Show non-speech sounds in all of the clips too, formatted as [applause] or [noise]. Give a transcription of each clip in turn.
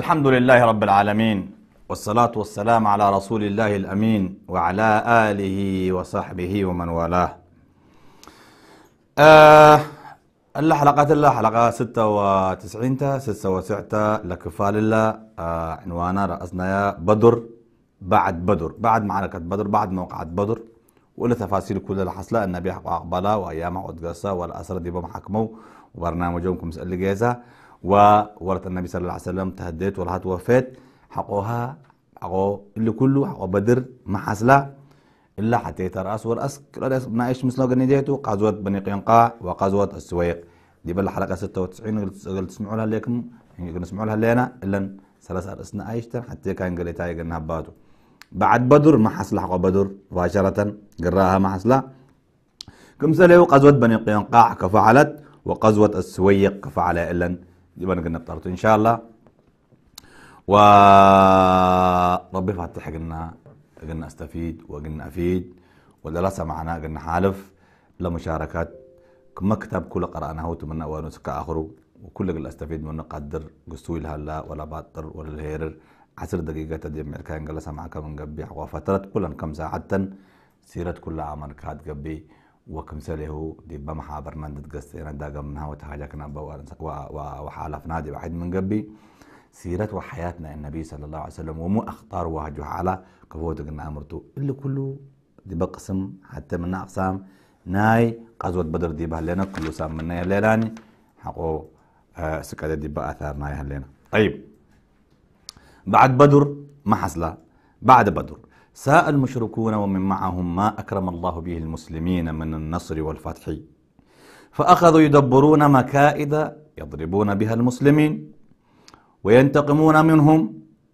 الحمد لله رب العالمين والصلاة والسلام على رسول الله الأمين وعلى آله وصحبه ومن والاه آه الله حلقات حلقة 96 تا 96 لكفال الله آه عنوانا رأسنا يا بدر بعد بدر بعد معركة بدر بعد موقعة بدر ولا تفاصيل كل اللي حصلها النبي أقبلها وأيامه وتقصى والأسرة دي بمحكمه وبرنامجهم كمسألة جيزة وورث النبي صلى الله عليه وسلم تهديت ولها توفيت حقوها حقو اللي كله حقو بدر ما حصل إلا حتى ترأس والأسك رأس بنعيش مثل قنيديته قزوة بني قينقاع وقزوة السويق دي بل حلقة 96 قلت تسمعوا لها ليكم نسمعوا يعني لها لينا إلا ثلاث أرأسنا عايشتن حتى كان قليتا يقن هباتو بعد بدر ما حصل حقو بدر مباشرة قراها ما حصل كم سالوا قزوة بني قينقاع كفعلت وقزوة السويق كفعل إلا يبقى نقلنا بطارته ان شاء الله و ربي فاتح قلنا قلنا استفيد وقلنا افيد ودراسه معنا قلنا حالف لمشاركات ما كتاب كل قرأناه وتمنى وانوس آخر وكل قل استفيد منه قدر قسوي لا ولا باطر ولا الهيرر عشر دقيقة تجمع كان قلسة معك من قبي وفترة كلها كم ساعة سيرة كلها عمل كاد قبي وكمثله ديبا محا برنامج تقصينا داقا منها وتهاجكنا وحالفنا دي يعني واحد من قبي سيرة وحياتنا النبي صلى الله عليه وسلم ومو أخطار وهجو على كفوت قلنا أمرتو إلا كله ديبا قسم حتى من أقسام ناي قزوة بدر ديبا لنا كله سام منا يهليلاني حقو آه سكادة ديبا أثار ناي هلينا طيب بعد بدر ما حصل بعد بدر ساء المشركون ومن معهم ما أكرم الله به المسلمين من النصر والفتح فأخذوا يدبرون مكائد يضربون بها المسلمين وينتقمون منهم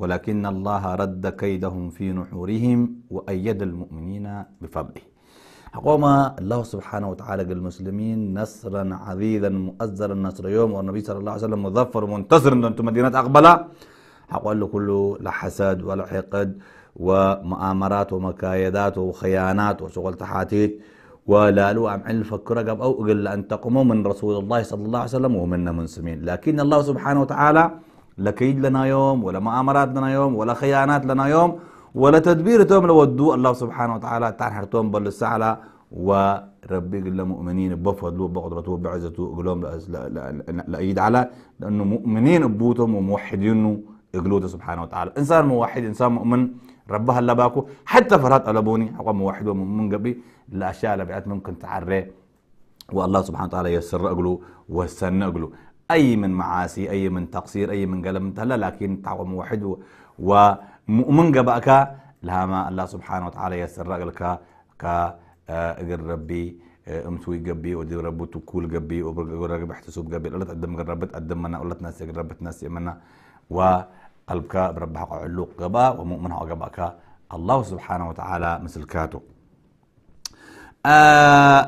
ولكن الله رد كيدهم في نحورهم وأيد المؤمنين بفضله أقوم الله سبحانه وتعالى للمسلمين نصرا عزيزا مؤزرا نصر يوم والنبي صلى الله عليه وسلم مظفر منتصر أنتم مدينة أقبلة أقول كله لا حسد ولا حقد ومؤامرات ومكايدات وخيانات وشغل تحاتيت ولا عم عن الفكرة قبل أو إلا أن تقوموا من رسول الله صلى الله عليه وسلم ومنا منسمين لكن الله سبحانه وتعالى لا كيد لنا يوم ولا مؤامرات لنا يوم ولا خيانات لنا يوم ولا تدبير توم لو ودو الله سبحانه وتعالى تنحر توم بل السعلى وربي قل مؤمنين بفضله بقدرته بعزته قلهم لأيد على لأنه مؤمنين ببوتهم وموحدين قلوده سبحانه وتعالى إنسان موحد إنسان مؤمن ربها الله باكو حتى فرات ألبوني أقام موحد من قبي الأشياء بعد ممكن تعري والله سبحانه وتعالى يسر أقلو وسن أقلو أي من معاسي أي من تقصير أي من قلم تلا لكن تعقم موحد ومن قبأك لها ما الله سبحانه وتعالى يسر أقلك كا آه، أقر ربي آه، امسوي قبي ودي ربو تكول قبي وبرقى ربي احتسوب قبي الله تقدم قربت قدم منا قلت ناسي قربت ناسي منا و قلبك بربح علوق قبا ومؤمن قبأك الله سبحانه وتعالى مسلكاته آه،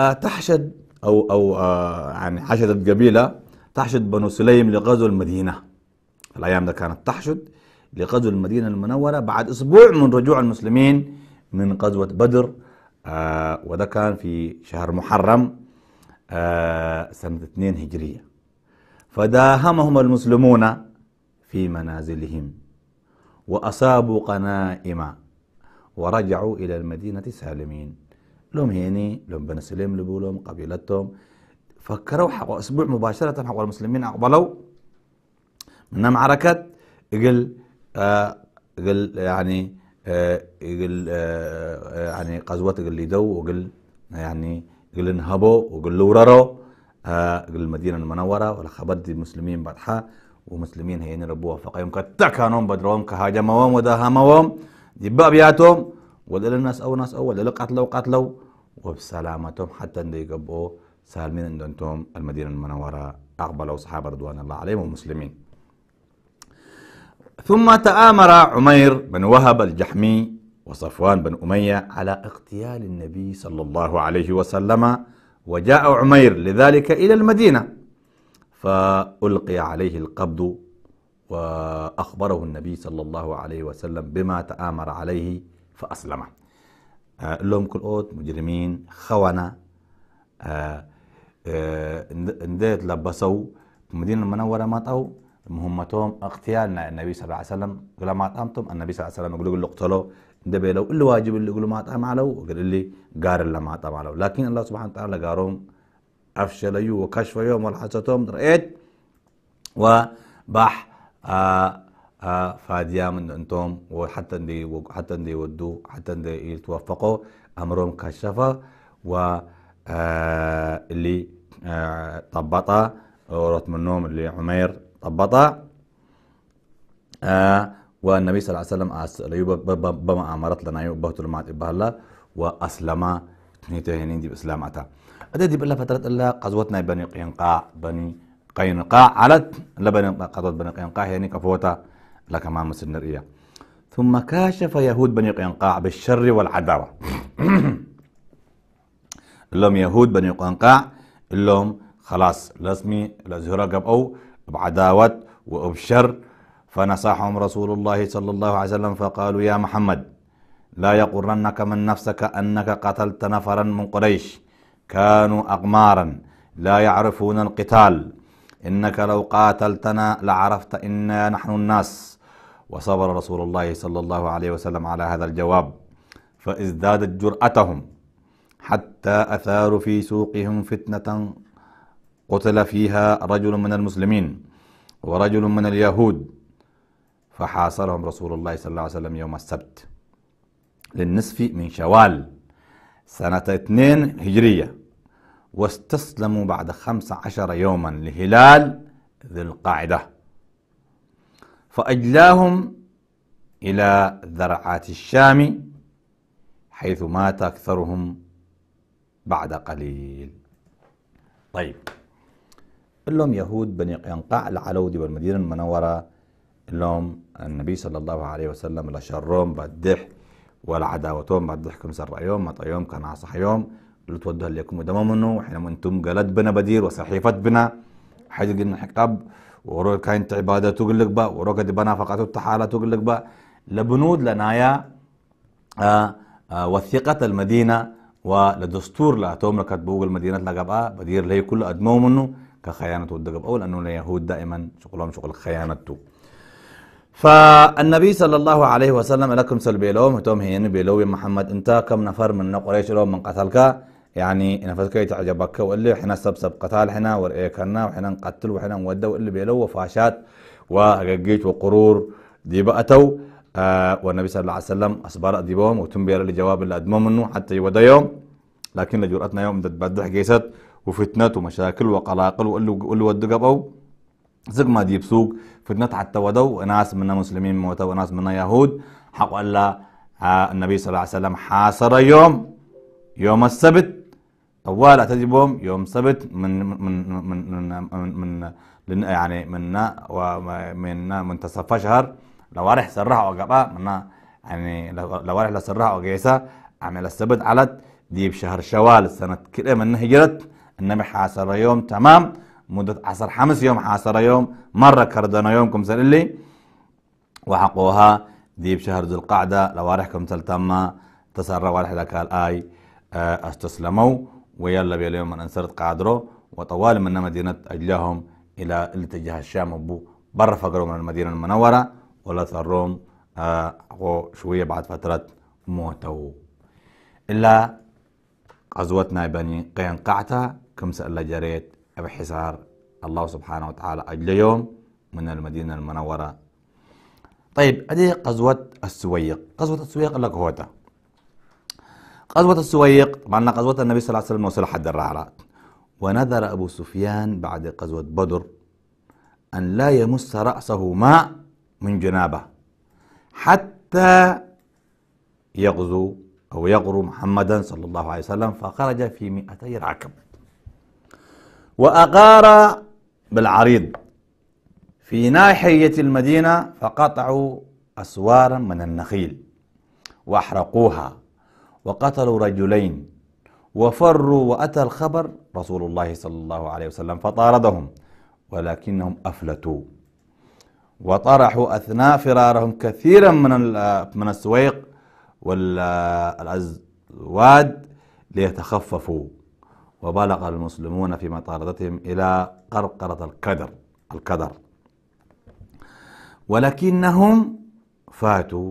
آه، تحشد أو أو آه، يعني حشدت قبيلة تحشد بنو سليم لغزو المدينة الأيام ده كانت تحشد لغزو المدينة المنورة بعد أسبوع من رجوع المسلمين من غزوة بدر آه وده كان في شهر محرم آه سنة 2 هجرية فداهمهم المسلمون في منازلهم وأصابوا قنائم ورجعوا إلى المدينة سالمين لهم هيني لهم سليم لبولهم قبيلتهم فكروا حق أسبوع مباشرة حق المسلمين أقبلوا من معركة قل آه قل يعني آه قل آه،, آه يعني قزوة قل يدو وقل يعني قل انهبوا وقل ورروا آه، قل المدينة المنورة ولا خبرت المسلمين بعدها ومسلمين هين ربوها فقيهم كتكانهم بدرهم كهاجمهم ودهمهم دباب بياتهم ولا الناس او ناس او ولل قتلوا قتلوا وبسلامتهم حتى يقبوا سالمين عندهم المدينه المنوره اقبلوا أصحاب رضوان الله عليهم ومسلمين ثم تآمر عمير بن وهب الجحمي وصفوان بن اميه على اغتيال النبي صلى الله عليه وسلم وجاء عمير لذلك الى المدينه فألقي عليه القبض وأخبره النبي صلى الله عليه وسلم بما تآمر عليه فأسلم آه، لهم كل أوت مجرمين خونة آه، آه، نديت لبسوا المدينة المنورة ماتوا مهمتهم اغتيالنا النبي صلى الله عليه وسلم قال ما طعمتم النبي صلى الله عليه وسلم يقول له اقتلوا دبي لو الواجب اللي يقولوا ما طعم علىه قال لي قار اللي ما طعم علو لكن الله سبحانه وتعالى قارهم آه، آه، فاديا من انتم وحتى ወባሕ وحتى ንእንቶም ودو حتى ሓተ ይተወፈቆ أمرهم كشفة و آه، اللي طبطة ورث منهم اللي عمير طبطة والنبي صلى الله عليه وسلم بما أمرت لنا يبهت المعت إبهلا وأسلم تنيتهنين دي باسلامته أدي بلا فترة إلا قزوتنا بني قينقاع بني قينقاع على لبني قزوة بني قينقاع يعني كفوتا لك ما مسنرية ثم كاشف يهود بني قينقاع بالشر والعداوة [clears throat] اللهم يهود بني قينقاع اللهم خلاص لازمي لازهرة قبأو بعداوة وبشر فنصحهم رسول الله صلى الله عليه وسلم فقالوا يا محمد لا يقرنك من نفسك أنك قتلت نفرا من قريش كانوا أغمارا لا يعرفون القتال إنك لو قاتلتنا لعرفت إنا نحن الناس وصبر رسول الله صلى الله عليه وسلم على هذا الجواب فازدادت جرأتهم حتى أثاروا في سوقهم فتنة قتل فيها رجل من المسلمين ورجل من اليهود فحاصرهم رسول الله صلى الله عليه وسلم يوم السبت للنصف من شوال سنة 2 هجرية واستسلموا بعد خمس عشر يوما لهلال ذي القاعدة فأجلاهم إلى ذرعات الشام حيث مات أكثرهم بعد قليل طيب اللهم يهود بني قينقاع العلودي والمدينة المنورة اللهم النبي صلى الله عليه وسلم لشرهم بالدح والعداوتهم بعد ضحكم سر يوم مطيوم كان عصح يوم نتوجه لكم ودمامنه وحين منتم قلت بنا بدير وصحيفت بنا حاجة قلنا حكتاب وروك كانت عبادة لك با وروك دي بنا فقط التحالة لك با لبنود لنايا آآ آه، آآ آه، وثيقة المدينة ولدستور لاتوم لكت بوغ المدينة لقبا آه، بدير لي كل أدمو منه كخيانة ودقب أول أنه اليهود دائما شغلهم شغل خيانته فالنبي صلى الله عليه وسلم لكم سلبي لهم هتوم هيني بيلو محمد انت كم نفر من قريش لهم من قتلك يعني انا فكيت عجبك واللي احنا سبسب قتال احنا ورئيكنا وإحنا نقتل وإحنا نودى واللي بيلو وفاشات وهجيج وقرور دي بقتو آه والنبي صلى الله عليه وسلم اصبر اديبهم وتنبير الجواب اللي أدمه منه حتى يودا يوم لكن لجرأتنا يوم دت بدح جيست وفتنة ومشاكل وقلاقل واللي ودوا قبوا زق ما ديب سوق فتنة حتى ودوا ناس منا مسلمين موتوا وناس منا يهود حق الله آه النبي صلى الله عليه وسلم حاصر يوم يوم السبت طوال تجبهم يوم سبت من من من من, من, من يعني منا ومن منتصف شهر لو لوارح سرح وقبا منا يعني لو لوارح لسرح وقيسا عمل يعني السبت على دي بشهر شوال سنة كده من هجرت النبي حاصر يوم تمام مدة عصر حمس يوم حاصر يوم مرة كردنا يومكم سأل لي وحقوها دي بشهر ذو القعدة لوارحكم تلتما تسر روارح لك الآي آه، استسلموا ويلا بيليهم من انسرت قادرو وطوال من مدينة أجلهم إلى الاتجاه الشام أبو برا فقروا من المدينة المنورة ولا ثروم آه شوية بعد فترة موتوا إلا غزوتنا بني قين قعتا كم سأل جريت بحصار الله سبحانه وتعالى أجل يوم من المدينة المنورة طيب هذه قزوة السويق قزوة السويق لك هوتا غزوة السويق طبعا غزوة النبي صلى الله عليه وسلم وصل حد الرعرات ونذر أبو سفيان بعد غزوة بدر أن لا يمس رأسه ماء من جنابه حتى يغزو أو يغرو محمدا صلى الله عليه وسلم فخرج في مئتي راكب وأغار بالعريض في ناحية المدينة فقطعوا أسوارا من النخيل وأحرقوها وقتلوا رجلين وفروا وأتى الخبر رسول الله صلى الله عليه وسلم فطاردهم ولكنهم أفلتوا وطرحوا أثناء فرارهم كثيرا من من السويق والأزواد ليتخففوا وبلغ المسلمون في مطاردتهم إلى قرقرة الكدر الكدر ولكنهم فاتوا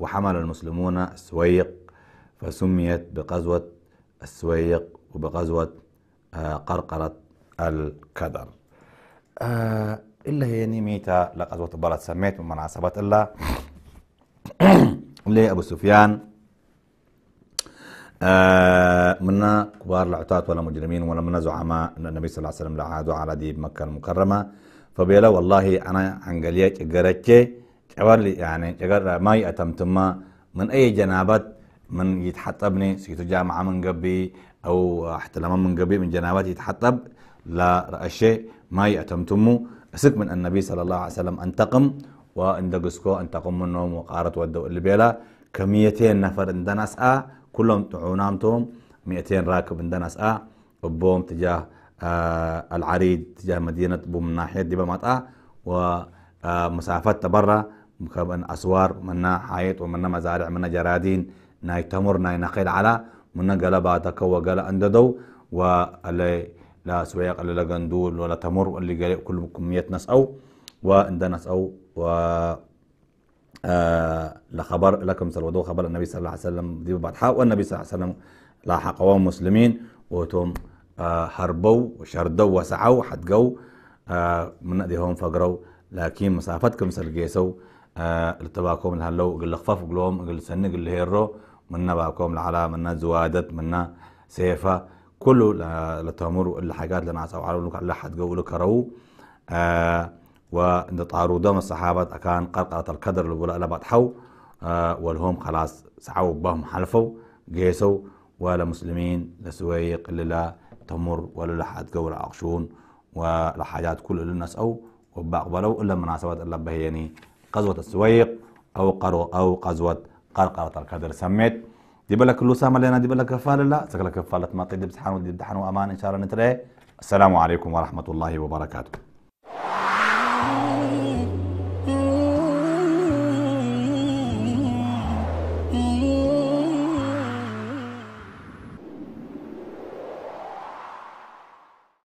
وحمل المسلمون السويق فسميت بغزوة السويق وبغزوة آه، قرقرة الكدر آه، إلا هي نيميتا لغزوة برت سميت ومن الله إلا [coughs] أبو سفيان آه منا كبار العتاة ولا مجرمين ولا منا زعماء النبي صلى الله عليه وسلم لا عادوا على دي مكة المكرمة فبيلا والله أنا عن قليا جرتشي يعني ما يأتمتم من أي جنابات من يتحطبني سيتو جامعة من قبي أو حتى لما من قبي من جنابات يتحطب لا رأشي ما يأتمتمو أسك من النبي صلى الله عليه وسلم أنتقم وأن دقسكو أنتقم منهم وقارت ودو اللي بيلا كميتين نفر عندنا سأ آه. كلهم تعونامتهم 200 راكب عندنا سأ آه. وبوم تجاه آه العريض تجاه مدينة بوم ناحية دي بمطأ آه. ومسافات تبرى مكبن أسوار منا حيط ومنا مزارع منا جرادين ناي تمر ناي نقيل على من قلبها تكوى قال أنددو واللي لا سويق اللي جندول ولا تمر واللي قال كل كمية ناس أو وإن ناس أو و آه لخبر لكم سلودو خبر النبي صلى الله عليه وسلم دي بعد حق والنبي صلى الله عليه وسلم لاحق قوام مسلمين وتم آه هربوا وشردوا وسعوا حتقوا آه من أديهم فقروا لكن مسافتكم سلقيسوا التباكم آه، لهلو قل خفف قلهم قل سن قل هيرو منا باكم العلا منا زوادت منا سيفا كله لتامر الحاجات لنا سوعلو لك آه، لحد جو لك رو آه ونتعارو دم الصحابة كان قرقرة الكدر لولا لا بتحو آه والهم خلاص سعوا بهم حلفوا جيسوا ولا مسلمين لسويق للا تمر ولا لحد جو عقشون والحاجات كل الناس أو وبقبلوا إلا مناسبات إلا بهيني غزوة السويق أو قرو أو غزوة قال قال طال كادر سميت دي بالك كله سامة لنا دي بالك كفالة لا سكلا كفالة ما تدب بسحان ودي دحان وأمان إن شاء الله نتري السلام عليكم ورحمة الله وبركاته